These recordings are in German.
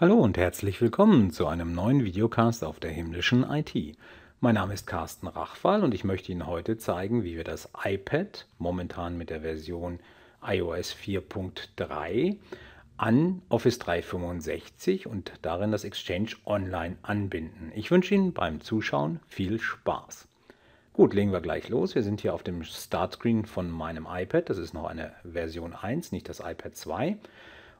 Hallo und herzlich willkommen zu einem neuen Videocast auf der himmlischen IT. Mein Name ist Carsten Rachwall und ich möchte Ihnen heute zeigen, wie wir das iPad, momentan mit der Version iOS 4.3, an Office 365 und darin das Exchange Online anbinden. Ich wünsche Ihnen beim Zuschauen viel Spaß. Gut, legen wir gleich los. Wir sind hier auf dem Startscreen von meinem iPad. Das ist noch eine Version 1, nicht das iPad 2.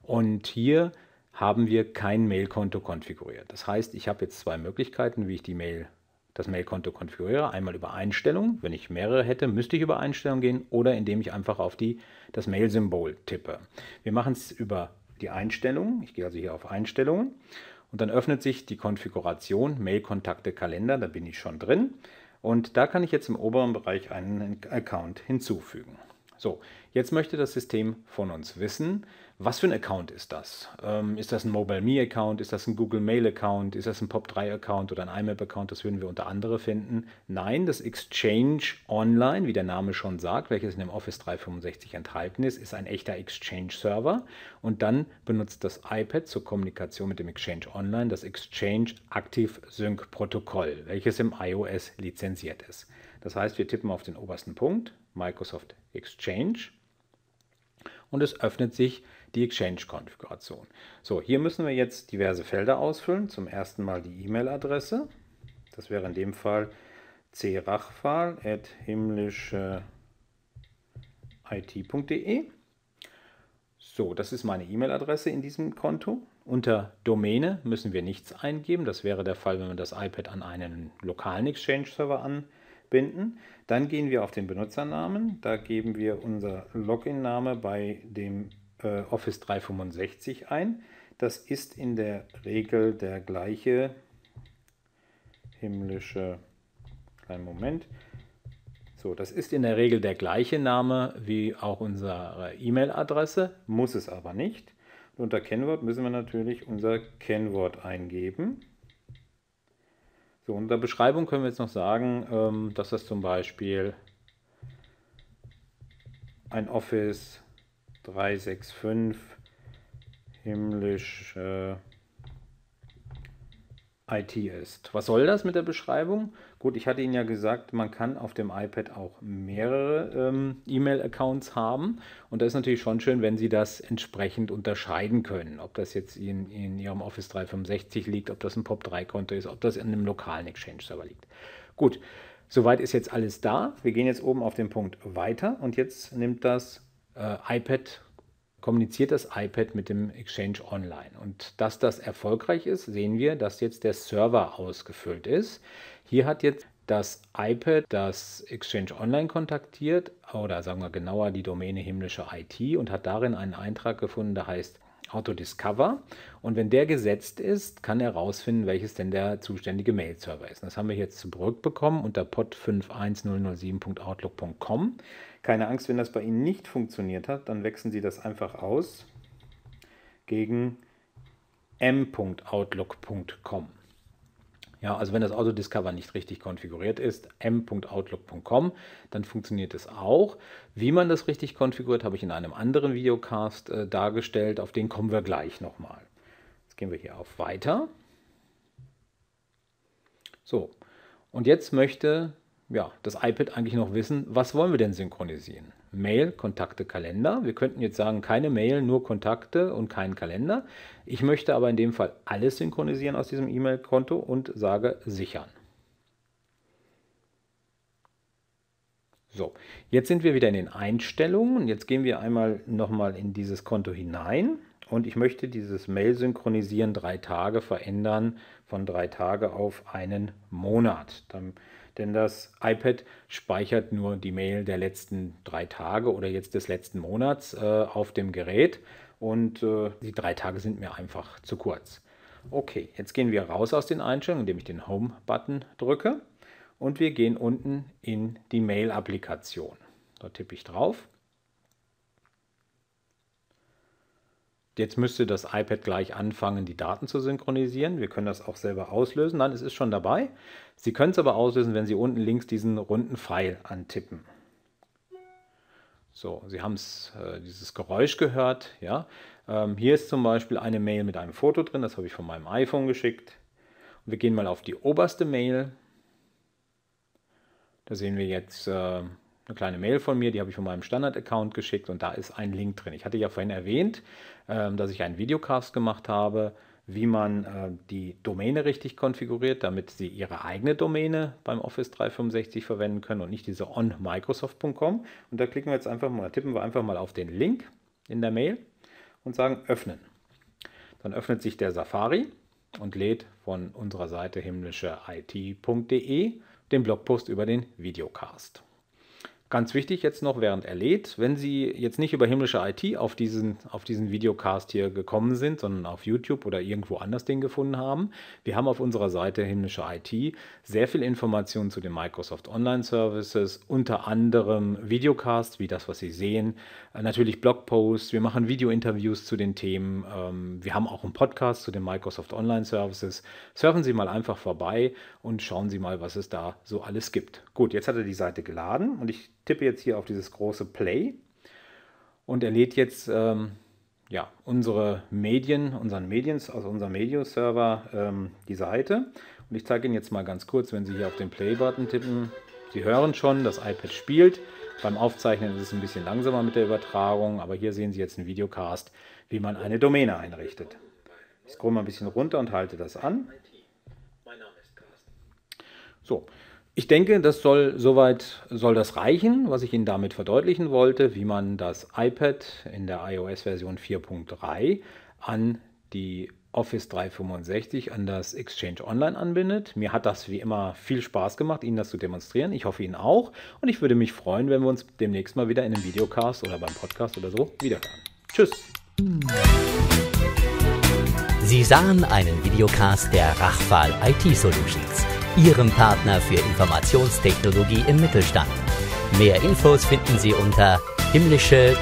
Und hier haben wir kein Mailkonto konfiguriert. Das heißt, ich habe jetzt zwei Möglichkeiten, wie ich die Mail, das Mailkonto konfiguriere. Einmal über Einstellungen. Wenn ich mehrere hätte, müsste ich über Einstellungen gehen oder indem ich einfach auf die, das Mail-Symbol tippe. Wir machen es über die Einstellungen. Ich gehe also hier auf Einstellungen und dann öffnet sich die Konfiguration Mail-Kontakte Kalender. Da bin ich schon drin. Und da kann ich jetzt im oberen Bereich einen Account hinzufügen. So, jetzt möchte das System von uns wissen, was für ein Account ist das? Ähm, ist das ein Mobile Me Account? Ist das ein Google Mail Account? Ist das ein POP3 Account oder ein IMAP Account? Das würden wir unter andere finden. Nein, das Exchange Online, wie der Name schon sagt, welches in dem Office 365 enthalten ist, ist ein echter Exchange Server und dann benutzt das iPad zur Kommunikation mit dem Exchange Online das Exchange Active Sync Protokoll, welches im iOS lizenziert ist. Das heißt, wir tippen auf den obersten Punkt, Microsoft Exchange und es öffnet sich die Exchange-Konfiguration. So, hier müssen wir jetzt diverse Felder ausfüllen. Zum ersten Mal die E-Mail-Adresse. Das wäre in dem Fall crachval.himmlischeit.de. So, das ist meine E-Mail-Adresse in diesem Konto. Unter Domäne müssen wir nichts eingeben. Das wäre der Fall, wenn wir das iPad an einen lokalen Exchange-Server anbieten binden. Dann gehen wir auf den Benutzernamen, da geben wir unser Login-Name bei dem äh, Office 365 ein. Das ist in der Regel der gleiche himmlische, kleinen Moment, so, das ist in der Regel der gleiche Name wie auch unsere E-Mail-Adresse, muss es aber nicht. unter Kennwort müssen wir natürlich unser Kennwort eingeben. So, unter Beschreibung können wir jetzt noch sagen, ähm, dass das zum Beispiel ein Office 365 himmlisch äh, IT ist. Was soll das mit der Beschreibung? Gut, ich hatte Ihnen ja gesagt, man kann auf dem iPad auch mehrere ähm, E-Mail-Accounts haben. Und das ist natürlich schon schön, wenn Sie das entsprechend unterscheiden können. Ob das jetzt in, in Ihrem Office 365 liegt, ob das ein POP3-Konto ist, ob das in einem lokalen Exchange-Server liegt. Gut, soweit ist jetzt alles da. Wir gehen jetzt oben auf den Punkt Weiter und jetzt nimmt das äh, iPad kommuniziert das iPad mit dem Exchange Online. Und dass das erfolgreich ist, sehen wir, dass jetzt der Server ausgefüllt ist. Hier hat jetzt das iPad das Exchange Online kontaktiert oder sagen wir genauer die Domäne himmlische IT und hat darin einen Eintrag gefunden, der heißt Autodiscover. Und wenn der gesetzt ist, kann er herausfinden, welches denn der zuständige Mail-Server ist. Und das haben wir jetzt zurückbekommen unter pod51007.outlook.com. Keine Angst, wenn das bei Ihnen nicht funktioniert hat, dann wechseln Sie das einfach aus gegen m.outlook.com. Ja, also wenn das Auto Discover nicht richtig konfiguriert ist, m.outlook.com, dann funktioniert es auch. Wie man das richtig konfiguriert, habe ich in einem anderen Videocast äh, dargestellt. Auf den kommen wir gleich nochmal. Jetzt gehen wir hier auf Weiter. So, und jetzt möchte ja, das iPad eigentlich noch wissen, was wollen wir denn synchronisieren? Mail, Kontakte, Kalender. Wir könnten jetzt sagen, keine Mail, nur Kontakte und keinen Kalender. Ich möchte aber in dem Fall alles synchronisieren aus diesem E-Mail-Konto und sage sichern. So, jetzt sind wir wieder in den Einstellungen und jetzt gehen wir einmal nochmal in dieses Konto hinein und ich möchte dieses Mail synchronisieren drei Tage verändern von drei Tage auf einen Monat. Dann, denn das iPad speichert nur die Mail der letzten drei Tage oder jetzt des letzten Monats äh, auf dem Gerät und äh, die drei Tage sind mir einfach zu kurz. Okay, jetzt gehen wir raus aus den Einstellungen, indem ich den Home-Button drücke und wir gehen unten in die Mail-Applikation. Da tippe ich drauf Jetzt müsste das iPad gleich anfangen, die Daten zu synchronisieren. Wir können das auch selber auslösen. Nein, es ist schon dabei. Sie können es aber auslösen, wenn Sie unten links diesen runden Pfeil antippen. So, Sie haben äh, dieses Geräusch gehört. Ja? Ähm, hier ist zum Beispiel eine Mail mit einem Foto drin. Das habe ich von meinem iPhone geschickt. Und wir gehen mal auf die oberste Mail. Da sehen wir jetzt äh, eine kleine Mail von mir, die habe ich von meinem Standard-Account geschickt und da ist ein Link drin. Ich hatte ja vorhin erwähnt, ähm, dass ich einen Videocast gemacht habe, wie man ähm, die Domäne richtig konfiguriert, damit Sie Ihre eigene Domäne beim Office 365 verwenden können und nicht diese on-microsoft.com. Und da klicken wir jetzt einfach mal, tippen wir einfach mal auf den Link in der Mail und sagen öffnen. Dann öffnet sich der Safari und lädt von unserer Seite himmlische IT.de den Blogpost über den Videocast. Ganz wichtig jetzt noch, während er lädt, wenn Sie jetzt nicht über himmlische IT auf diesen, auf diesen Videocast hier gekommen sind, sondern auf YouTube oder irgendwo anders den gefunden haben, wir haben auf unserer Seite himmlische IT sehr viel Informationen zu den Microsoft Online Services, unter anderem Videocasts wie das, was Sie sehen, äh, natürlich Blogposts, wir machen Videointerviews zu den Themen, ähm, wir haben auch einen Podcast zu den Microsoft Online Services. Surfen Sie mal einfach vorbei und schauen Sie mal, was es da so alles gibt. Gut, jetzt hat er die Seite geladen und ich tippe jetzt hier auf dieses große Play und er lädt jetzt ähm, ja, unsere Medien, unseren Mediens, also unser Medio-Server ähm, die Seite. Und ich zeige Ihnen jetzt mal ganz kurz, wenn Sie hier auf den Play-Button tippen. Sie hören schon, das iPad spielt. Beim Aufzeichnen ist es ein bisschen langsamer mit der Übertragung, aber hier sehen Sie jetzt einen Videocast, wie man eine Domäne einrichtet. Ich scroll mal ein bisschen runter und halte das an. So, ich denke, das soll soweit soll das reichen, was ich Ihnen damit verdeutlichen wollte, wie man das iPad in der iOS Version 4.3 an die Office 365 an das Exchange Online anbindet. Mir hat das wie immer viel Spaß gemacht, Ihnen das zu demonstrieren. Ich hoffe Ihnen auch und ich würde mich freuen, wenn wir uns demnächst mal wieder in einem Videocast oder beim Podcast oder so wiederhören. Tschüss. Sie sahen einen Videocast der Rachfal IT Solutions. Ihrem Partner für Informationstechnologie im Mittelstand. Mehr Infos finden Sie unter himmlische-it.de.